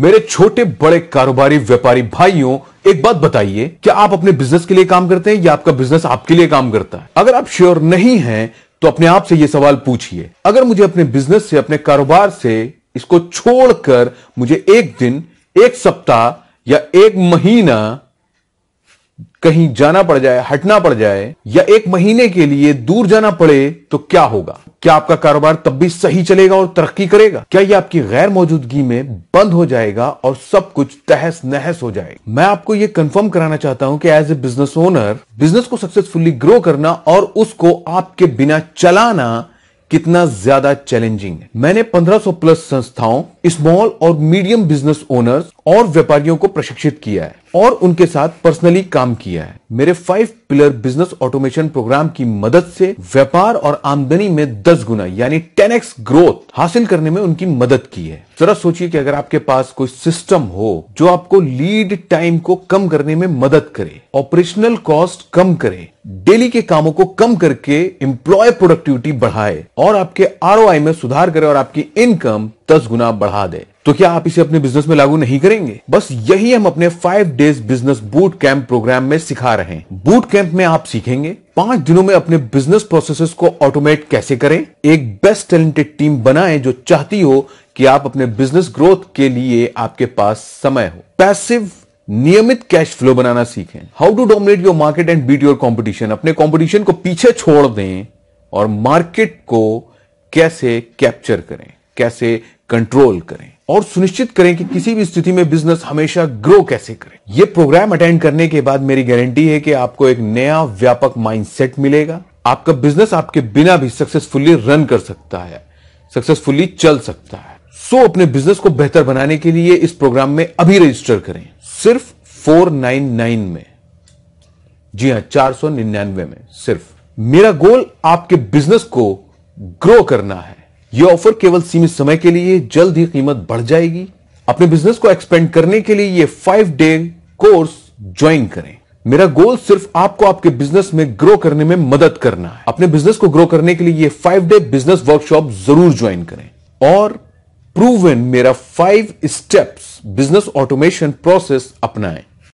मेरे छोटे बड़े कारोबारी व्यापारी भाइयों एक बात बताइए क्या आप अपने बिजनेस के लिए काम करते हैं या आपका बिजनेस आपके लिए काम करता है अगर आप श्योर नहीं हैं तो अपने आप से यह सवाल पूछिए अगर मुझे अपने बिजनेस से अपने कारोबार से इसको छोड़कर मुझे एक दिन एक सप्ताह या एक महीना कहीं जाना पड़ जाए हटना पड़ जाए या एक महीने के लिए दूर जाना पड़े तो क्या होगा क्या आपका कारोबार तब भी सही चलेगा और तरक्की करेगा क्या ये आपकी गैर मौजूदगी में बंद हो जाएगा और सब कुछ तहस नहस हो जाएगा मैं आपको ये कंफर्म कराना चाहता हूँ कि as a business owner business को सक्सेसफुली ग्रो करना और उसको आपके बिना चलाना कितना ज्यादा चैलेंजिंग है मैंने 1500 प्लस संस्थाओं स्मॉल और मीडियम बिजनेस ओनर्स और व्यापारियों को प्रशिक्षित किया है और उनके साथ पर्सनली काम किया है मेरे five pillar business automation program की मदद से व्यापार और आमदनी में दस गुना यानी टेन एक्स ग्रोथ हासिल करने में उनकी मदद की है जरा सोचिए कि अगर आपके पास कोई सिस्टम हो जो आपको लीड टाइम को कम करने में मदद करे ऑपरेशनल कॉस्ट कम करे डेली के कामों को कम करके एम्प्लॉय प्रोडक्टिविटी बढ़ाए और आपके आर में सुधार करे और आपकी इनकम दस गुना बढ़ाए बढ़ा दे तो क्या आप इसे अपने बिजनेस में लागू नहीं करेंगे बस यही हम अपने five days business boot camp program में सिखा रहे हैं बूट कैंप में आप सीखेंगे पांच दिनों में अपने बिजनेस प्रोसेसेस को ऑटोमेट कैसे करें एक बेस्ट टैलेंटेड टीम बनाएं जो चाहती हो कि आप अपने बिजनेस ग्रोथ के लिए आपके पास समय हो पैसिव नियमित कैश फ्लो बनाना सीखें how to dominate your market and beat your competition अपने कॉम्पिटिशन को पीछे छोड़ दें और मार्केट को कैसे कैप्चर करें कैसे कंट्रोल करें और सुनिश्चित करें कि किसी भी स्थिति में बिजनेस हमेशा ग्रो कैसे करें यह प्रोग्राम अटेंड करने के बाद मेरी गारंटी है कि आपको एक नया व्यापक माइंडसेट मिलेगा आपका बिजनेस आपके बिना भी सक्सेसफुली रन कर सकता है सक्सेसफुली चल सकता है सो so, अपने बिजनेस को बेहतर बनाने के लिए इस प्रोग्राम में अभी रजिस्टर करें सिर्फ 499 में जी हां चार में सिर्फ मेरा गोल आपके बिजनेस को ग्रो करना है यह ऑफर केवल सीमित समय के लिए जल्द ही कीमत बढ़ जाएगी अपने बिजनेस को एक्सपेंड करने के लिए ये फाइव डे कोर्स ज्वाइन करें मेरा गोल सिर्फ आपको आपके बिजनेस में ग्रो करने में मदद करना है अपने बिजनेस को ग्रो करने के लिए ये फाइव डे बिजनेस वर्कशॉप जरूर ज्वाइन करें और प्रूव मेरा five steps business automation process अपनाएं